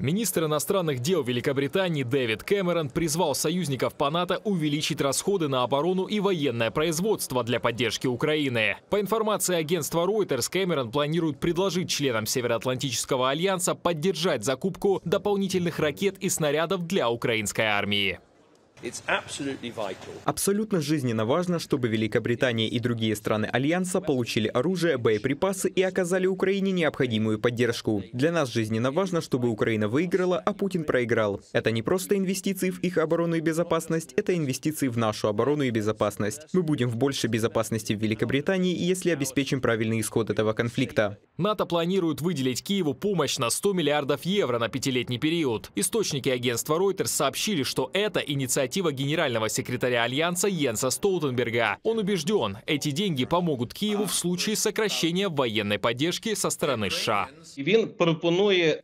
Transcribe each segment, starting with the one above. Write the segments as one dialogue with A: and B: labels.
A: Министр иностранных дел Великобритании Дэвид Кэмерон призвал союзников по НАТО увеличить расходы на оборону и военное производство для поддержки Украины. По информации агентства Reuters, Кэмерон планирует предложить членам Североатлантического альянса поддержать закупку дополнительных ракет и снарядов для украинской армии.
B: Абсолютно жизненно важно, чтобы Великобритания и другие страны Альянса получили оружие, боеприпасы и оказали Украине необходимую поддержку. Для нас жизненно важно, чтобы Украина выиграла, а Путин проиграл. Это не просто инвестиции в их оборону и безопасность, это инвестиции в нашу оборону и безопасность. Мы будем в большей безопасности в Великобритании, если обеспечим правильный исход этого конфликта.
A: НАТО планирует выделить Киеву помощь на 100 миллиардов евро на пятилетний период. Источники агентства Reuters сообщили, что это инициатива инициатива генерального секретаря Альянса Йенса Столтенберга. Он убежден, эти деньги помогут Киеву в случае сокращения военной поддержки со стороны США.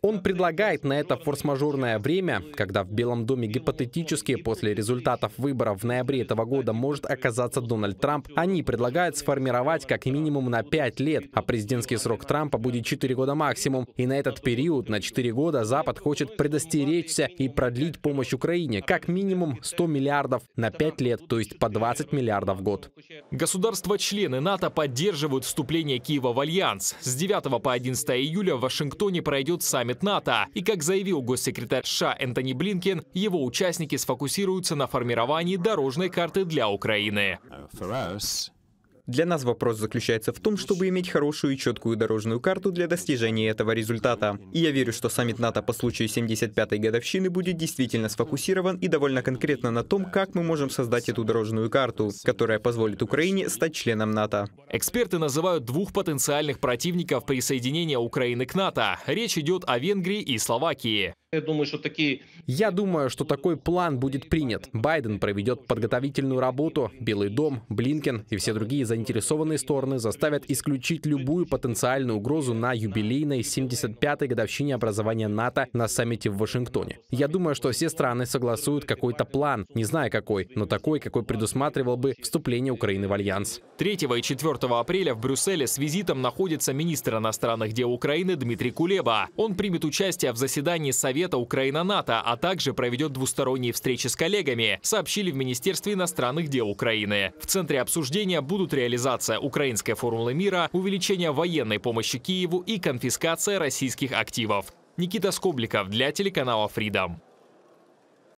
C: Он предлагает на это форс-мажорное время, когда в Белом доме гипотетически после результатов выборов в ноябре этого года может оказаться Дональд Трамп, они предлагают сформировать как минимум на 5 лет, а президентский срок Трампа будет 4 года максимум. И на этот период, на 4 года, Запад хочет предостеречься и продлить помощь Украине как минимум 100 100 миллиардов на 5 лет, то есть по 20 миллиардов в год.
A: Государства-члены НАТО поддерживают вступление Киева в Альянс. С 9 по 11 июля в Вашингтоне пройдет саммит НАТО. И, как заявил госсекретарь США Энтони Блинкен, его участники сфокусируются на формировании дорожной карты для Украины.
B: Для нас вопрос заключается в том, чтобы иметь хорошую и четкую дорожную карту для достижения этого результата. И я верю, что саммит НАТО по случаю 75-й годовщины будет действительно сфокусирован и довольно конкретно на том, как мы можем создать эту дорожную карту, которая позволит Украине стать членом НАТО.
A: Эксперты называют двух потенциальных противников присоединения Украины к НАТО. Речь идет о Венгрии и Словакии. Я
C: думаю, что такие... Я думаю, что такой план будет принят. Байден проведет подготовительную работу, Белый дом, Блинкен и все другие занимаются заинтересованные стороны заставят исключить любую потенциальную угрозу на юбилейной 75-й годовщине образования НАТО на саммите в Вашингтоне. Я думаю, что все страны согласуют какой-то план, не знаю какой, но такой, какой предусматривал бы вступление Украины в Альянс.
A: 3 и 4 апреля в Брюсселе с визитом находится министр иностранных дел Украины Дмитрий Кулеба. Он примет участие в заседании Совета Украина-НАТО, а также проведет двусторонние встречи с коллегами, сообщили в Министерстве иностранных дел Украины. В центре обсуждения будут реализованы реализация украинской формулы мира, увеличение военной помощи Киеву и конфискация российских активов. Никита Скобликов для телеканала Freedom.